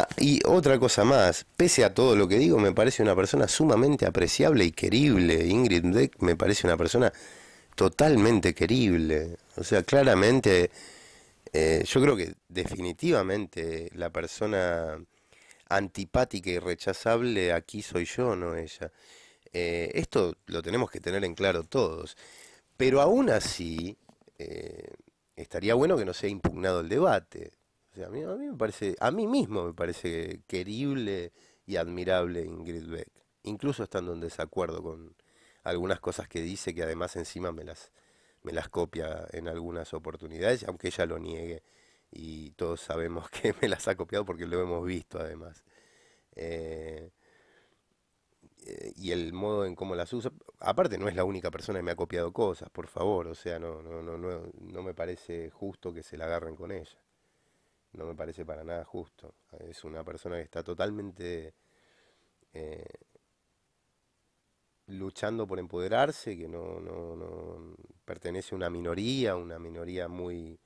Ah, y otra cosa más, pese a todo lo que digo, me parece una persona sumamente apreciable y querible. Ingrid me parece una persona totalmente querible. O sea, claramente, eh, yo creo que definitivamente la persona antipática y rechazable aquí soy yo, no ella. Eh, esto lo tenemos que tener en claro todos. Pero aún así, eh, estaría bueno que no sea impugnado el debate a mí, me parece, a mí mismo me parece querible y admirable Ingrid Beck, incluso estando en desacuerdo con algunas cosas que dice, que además encima me las, me las copia en algunas oportunidades, aunque ella lo niegue. Y todos sabemos que me las ha copiado porque lo hemos visto además. Eh, eh, y el modo en cómo las usa. Aparte, no es la única persona que me ha copiado cosas, por favor. O sea, no, no, no, no me parece justo que se la agarren con ella. No me parece para nada justo. Es una persona que está totalmente eh, luchando por empoderarse, que no, no, no pertenece a una minoría, una minoría muy,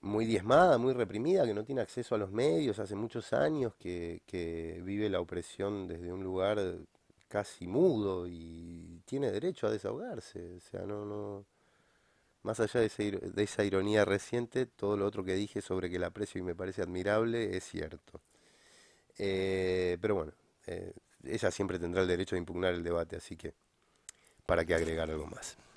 muy diezmada, muy reprimida, que no tiene acceso a los medios, hace muchos años que, que vive la opresión desde un lugar casi mudo y tiene derecho a desahogarse. O sea, no, no, más allá de esa, ironía reciente, todo lo otro que dije sobre que la aprecio y me parece admirable es cierto. Eh, pero bueno, eh, ella siempre tendrá el derecho de impugnar el debate, así que para qué agregar algo más.